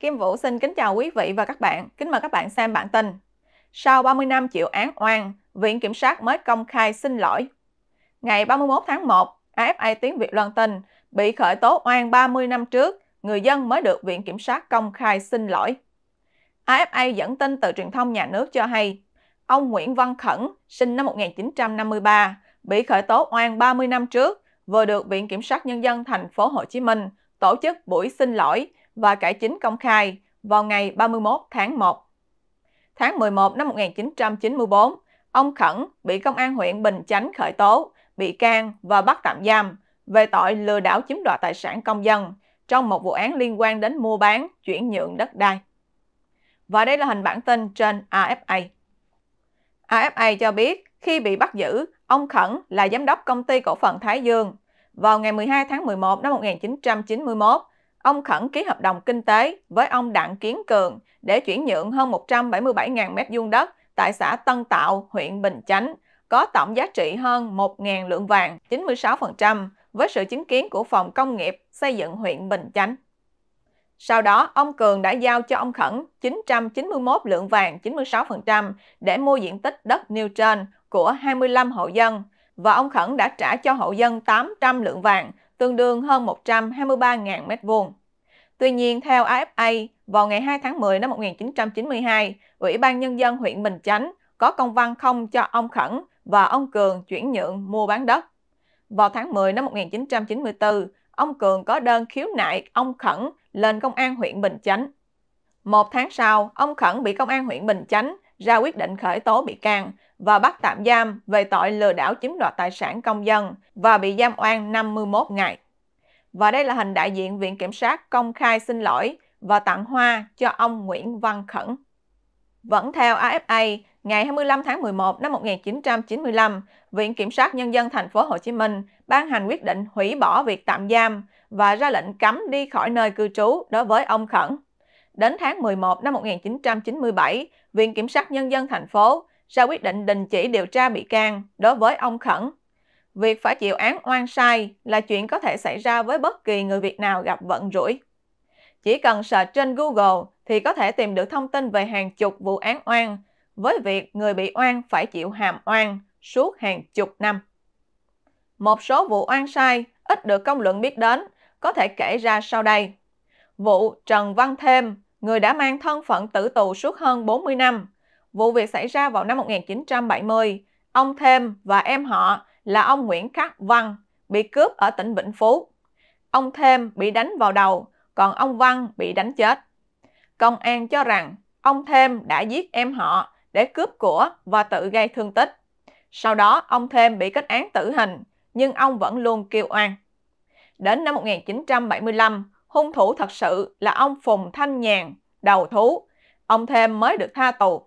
Kim Vũ xin kính chào quý vị và các bạn. Kính mời các bạn xem bản tin. Sau 30 năm chịu án oan, Viện Kiểm sát mới công khai xin lỗi. Ngày 31 tháng 1, AFA tiếng Việt loan tin bị khởi tố oan 30 năm trước, người dân mới được Viện Kiểm sát công khai xin lỗi. AFA dẫn tin từ truyền thông nhà nước cho hay, ông Nguyễn Văn Khẩn, sinh năm 1953, bị khởi tố oan 30 năm trước, vừa được Viện Kiểm sát Nhân dân thành phố Hồ Chí Minh tổ chức buổi xin lỗi và cải chính công khai vào ngày 31 tháng 1. Tháng 11 năm 1994, ông Khẩn bị Công an huyện Bình Chánh khởi tố, bị can và bắt tạm giam về tội lừa đảo chiếm đoạt tài sản công dân trong một vụ án liên quan đến mua bán, chuyển nhượng đất đai. Và đây là hình bản tin trên AFA. AFA cho biết khi bị bắt giữ, ông Khẩn là giám đốc công ty cổ phần Thái Dương. Vào ngày 12 tháng 11 năm 1991, ông khẩn ký hợp đồng kinh tế với ông Đặng Kiến Cường để chuyển nhượng hơn 177.000 m2 đất tại xã Tân Tạo, huyện Bình Chánh, có tổng giá trị hơn 1.000 lượng vàng, 96%, với sự chứng kiến của Phòng Công nghiệp xây dựng huyện Bình Chánh. Sau đó, ông Cường đã giao cho ông Khẩn 991 lượng vàng 96% để mua diện tích đất nêu trên của 25 hộ dân và ông Khẩn đã trả cho hộ dân 800 lượng vàng, tương đương hơn 123.000 m2. Tuy nhiên, theo AFA, vào ngày 2 tháng 10 năm 1992, Ủy ban Nhân dân huyện Bình Chánh có công văn không cho ông Khẩn và ông Cường chuyển nhượng mua bán đất. Vào tháng 10 năm 1994, ông Cường có đơn khiếu nại ông Khẩn lên Công an huyện Bình Chánh. Một tháng sau, ông Khẩn bị Công an huyện Bình Chánh ra quyết định khởi tố bị can và bắt tạm giam về tội lừa đảo chiếm đoạt tài sản công dân và bị giam oan 51 ngày. Và đây là hình đại diện Viện Kiểm sát công khai xin lỗi và tặng hoa cho ông Nguyễn Văn Khẩn. Vẫn theo AFA, ngày 25 tháng 11 năm 1995, Viện Kiểm sát Nhân dân thành phố Hồ Chí Minh ban hành quyết định hủy bỏ việc tạm giam và ra lệnh cấm đi khỏi nơi cư trú đối với ông Khẩn. Đến tháng 11 năm 1997, Viện Kiểm sát Nhân dân thành phố ra quyết định đình chỉ điều tra bị can đối với ông Khẩn Việc phải chịu án oan sai là chuyện có thể xảy ra với bất kỳ người Việt nào gặp vận rủi. Chỉ cần search trên Google thì có thể tìm được thông tin về hàng chục vụ án oan, với việc người bị oan phải chịu hàm oan suốt hàng chục năm. Một số vụ oan sai ít được công luận biết đến, có thể kể ra sau đây. Vụ Trần Văn Thêm, người đã mang thân phận tử tù suốt hơn 40 năm. Vụ việc xảy ra vào năm 1970. Ông Thêm và em họ là ông Nguyễn Khắc Văn bị cướp ở tỉnh Vĩnh Phú. Ông Thêm bị đánh vào đầu, còn ông Văn bị đánh chết. Công an cho rằng ông Thêm đã giết em họ để cướp của và tự gây thương tích. Sau đó ông Thêm bị kết án tử hình, nhưng ông vẫn luôn kêu oan. Đến năm 1975, hung thủ thật sự là ông Phùng Thanh Nhàn, đầu thú. Ông Thêm mới được tha tù.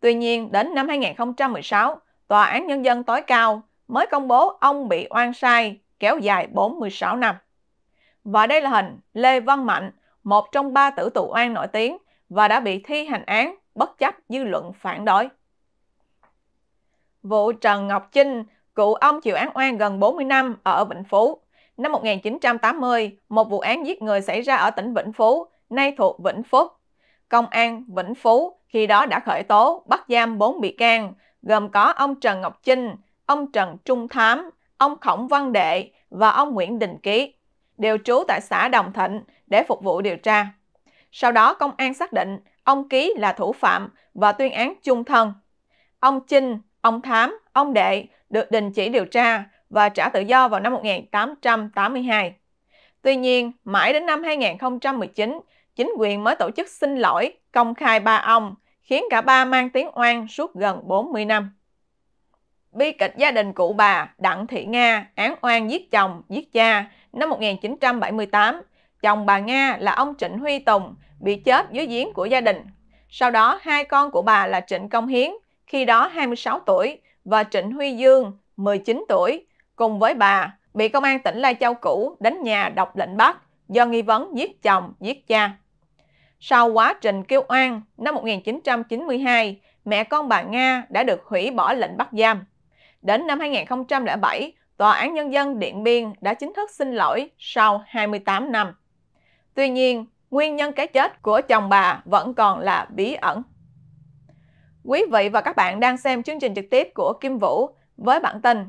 Tuy nhiên, đến năm 2016, Tòa án Nhân dân tối cao mới công bố ông bị oan sai kéo dài 46 năm. Và đây là hình Lê Văn Mạnh, một trong ba tử tù oan nổi tiếng và đã bị thi hành án bất chấp dư luận phản đối. Vụ Trần Ngọc Trinh, cụ ông chịu án oan gần 40 năm ở Vĩnh Phú. Năm 1980, một vụ án giết người xảy ra ở tỉnh Vĩnh Phú, nay thuộc Vĩnh Phúc. Công an Vĩnh Phú khi đó đã khởi tố bắt giam 4 bị can, gồm có ông Trần Ngọc Trinh, ông Trần Trung Thám, ông Khổng Văn Đệ và ông Nguyễn Đình Ký, đều trú tại xã Đồng Thịnh để phục vụ điều tra. Sau đó công an xác định ông Ký là thủ phạm và tuyên án chung thân. Ông Trinh, ông Thám, ông Đệ được đình chỉ điều tra và trả tự do vào năm 1882. Tuy nhiên, mãi đến năm 2019, chính quyền mới tổ chức xin lỗi công khai ba ông, khiến cả ba mang tiếng oan suốt gần 40 năm bi kịch gia đình cụ bà Đặng Thị Nga án oan giết chồng, giết cha năm 1978. Chồng bà Nga là ông Trịnh Huy Tùng bị chết dưới giếng của gia đình. Sau đó hai con của bà là Trịnh Công Hiến, khi đó 26 tuổi, và Trịnh Huy Dương, 19 tuổi, cùng với bà bị công an tỉnh Lai Châu cũ đến nhà đọc lệnh bắt do nghi vấn giết chồng, giết cha. Sau quá trình kêu oan năm 1992, mẹ con bà Nga đã được hủy bỏ lệnh bắt giam. Đến năm 2007, Tòa án Nhân dân Điện Biên đã chính thức xin lỗi sau 28 năm. Tuy nhiên, nguyên nhân cái chết của chồng bà vẫn còn là bí ẩn. Quý vị và các bạn đang xem chương trình trực tiếp của Kim Vũ với bản tin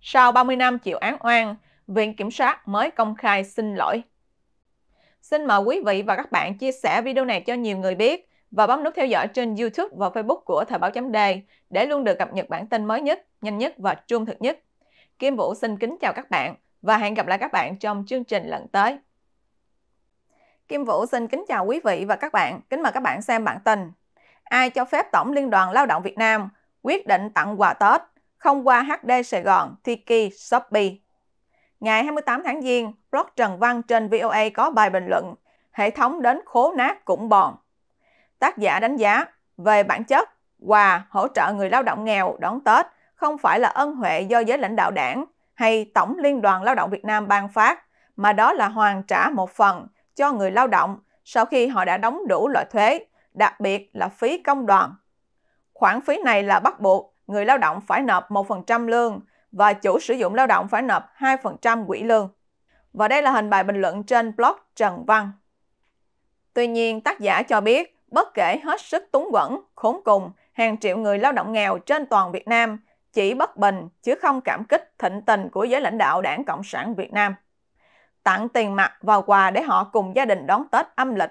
Sau 30 năm chịu án oan, Viện Kiểm sát mới công khai xin lỗi. Xin mời quý vị và các bạn chia sẻ video này cho nhiều người biết và bấm nút theo dõi trên YouTube và Facebook của Thời báo chấm đề để luôn được cập nhật bản tin mới nhất, nhanh nhất và trung thực nhất. Kim Vũ xin kính chào các bạn và hẹn gặp lại các bạn trong chương trình lần tới. Kim Vũ xin kính chào quý vị và các bạn, kính mời các bạn xem bản tin. Ai cho phép Tổng Liên đoàn Lao động Việt Nam quyết định tặng quà Tết không qua HD Sài Gòn, Tiki, Shopee? Ngày 28 tháng Giêng, blog Trần Văn trên VOA có bài bình luận Hệ thống đến khố nát cũng bòn tác giả đánh giá về bản chất quà hỗ trợ người lao động nghèo đón Tết không phải là ân huệ do giới lãnh đạo đảng hay Tổng Liên đoàn Lao động Việt Nam ban phát, mà đó là hoàn trả một phần cho người lao động sau khi họ đã đóng đủ loại thuế, đặc biệt là phí công đoàn. Khoản phí này là bắt buộc người lao động phải nộp 1% lương và chủ sử dụng lao động phải nộp 2% quỹ lương. Và đây là hình bài bình luận trên blog Trần Văn. Tuy nhiên, tác giả cho biết bất kể hết sức túng quẫn, khốn cùng, hàng triệu người lao động nghèo trên toàn Việt Nam chỉ bất bình chứ không cảm kích thịnh tình của giới lãnh đạo Đảng Cộng sản Việt Nam. Tặng tiền mặt và quà để họ cùng gia đình đón Tết âm lịch.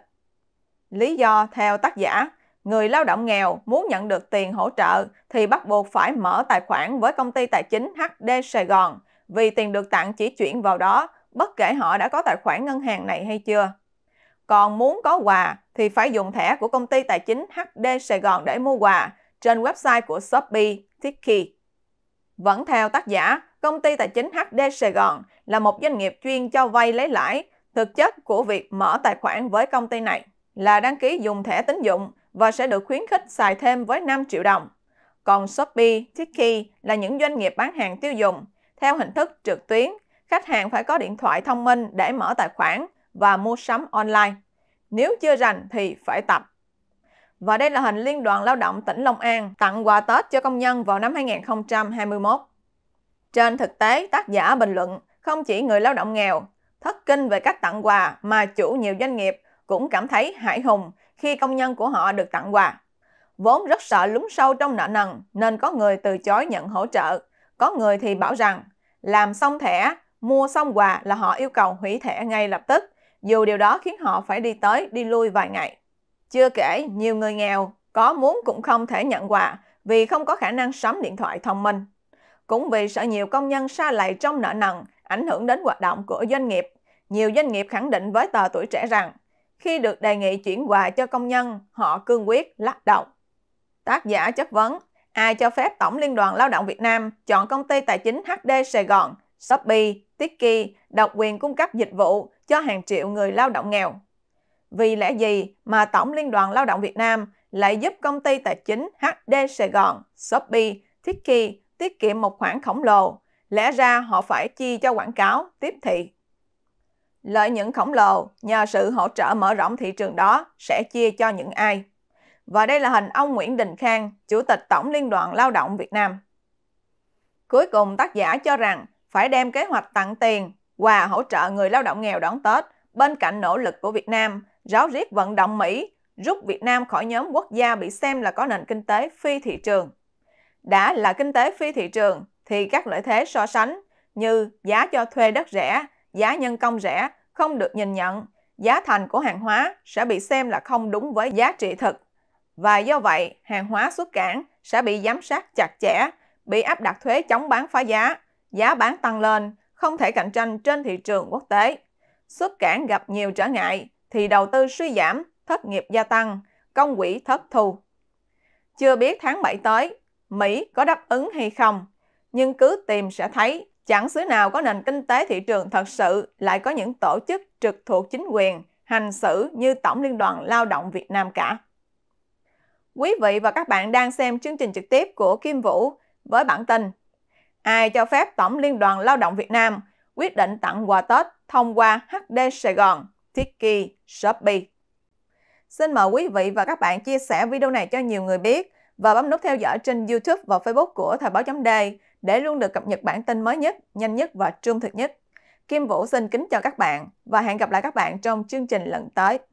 Lý do theo tác giả, người lao động nghèo muốn nhận được tiền hỗ trợ thì bắt buộc phải mở tài khoản với công ty tài chính HD Sài Gòn vì tiền được tặng chỉ chuyển vào đó bất kể họ đã có tài khoản ngân hàng này hay chưa. Còn muốn có quà thì phải dùng thẻ của công ty tài chính HD Sài Gòn để mua quà trên website của Shopee, Tiki. Vẫn theo tác giả, công ty tài chính HD Sài Gòn là một doanh nghiệp chuyên cho vay lấy lãi. Thực chất của việc mở tài khoản với công ty này là đăng ký dùng thẻ tín dụng và sẽ được khuyến khích xài thêm với 5 triệu đồng. Còn Shopee, Tiki là những doanh nghiệp bán hàng tiêu dùng theo hình thức trực tuyến. Khách hàng phải có điện thoại thông minh để mở tài khoản và mua sắm online. Nếu chưa rành thì phải tập. Và đây là hình Liên đoàn Lao động tỉnh Long An tặng quà Tết cho công nhân vào năm 2021. Trên thực tế, tác giả bình luận không chỉ người lao động nghèo, thất kinh về cách tặng quà mà chủ nhiều doanh nghiệp cũng cảm thấy hãi hùng khi công nhân của họ được tặng quà. Vốn rất sợ lúng sâu trong nợ nần nên có người từ chối nhận hỗ trợ, có người thì bảo rằng làm xong thẻ, mua xong quà là họ yêu cầu hủy thẻ ngay lập tức dù điều đó khiến họ phải đi tới đi lui vài ngày. Chưa kể, nhiều người nghèo có muốn cũng không thể nhận quà vì không có khả năng sắm điện thoại thông minh. Cũng vì sợ nhiều công nhân xa lầy trong nợ nần ảnh hưởng đến hoạt động của doanh nghiệp, nhiều doanh nghiệp khẳng định với tờ tuổi trẻ rằng khi được đề nghị chuyển quà cho công nhân, họ cương quyết lắc đầu. Tác giả chất vấn, ai cho phép Tổng Liên đoàn Lao động Việt Nam chọn công ty tài chính HD Sài Gòn Shopee, Tiki độc quyền cung cấp dịch vụ cho hàng triệu người lao động nghèo. Vì lẽ gì mà Tổng Liên đoàn Lao động Việt Nam lại giúp công ty tài chính HD Sài Gòn, Shopee, Tiki tiết kiệm một khoản khổng lồ, lẽ ra họ phải chi cho quảng cáo, tiếp thị. Lợi nhuận khổng lồ nhờ sự hỗ trợ mở rộng thị trường đó sẽ chia cho những ai? Và đây là hình ông Nguyễn Đình Khang, Chủ tịch Tổng Liên đoàn Lao động Việt Nam. Cuối cùng tác giả cho rằng phải đem kế hoạch tặng tiền, quà hỗ trợ người lao động nghèo đón Tết bên cạnh nỗ lực của Việt Nam, ráo riết vận động Mỹ rút Việt Nam khỏi nhóm quốc gia bị xem là có nền kinh tế phi thị trường. Đã là kinh tế phi thị trường thì các lợi thế so sánh như giá cho thuê đất rẻ, giá nhân công rẻ không được nhìn nhận, giá thành của hàng hóa sẽ bị xem là không đúng với giá trị thực. Và do vậy, hàng hóa xuất cảng sẽ bị giám sát chặt chẽ, bị áp đặt thuế chống bán phá giá, giá bán tăng lên, không thể cạnh tranh trên thị trường quốc tế. Xuất cảng gặp nhiều trở ngại thì đầu tư suy giảm, thất nghiệp gia tăng, công quỹ thất thu. Chưa biết tháng 7 tới, Mỹ có đáp ứng hay không, nhưng cứ tìm sẽ thấy chẳng xứ nào có nền kinh tế thị trường thật sự lại có những tổ chức trực thuộc chính quyền hành xử như Tổng Liên đoàn Lao động Việt Nam cả. Quý vị và các bạn đang xem chương trình trực tiếp của Kim Vũ với bản tin ai cho phép Tổng Liên đoàn Lao động Việt Nam quyết định tặng quà Tết thông qua HD Sài Gòn, Tiki, Shopee. Xin mời quý vị và các bạn chia sẻ video này cho nhiều người biết và bấm nút theo dõi trên YouTube và Facebook của Thời báo chấm để luôn được cập nhật bản tin mới nhất, nhanh nhất và trung thực nhất. Kim Vũ xin kính chào các bạn và hẹn gặp lại các bạn trong chương trình lần tới.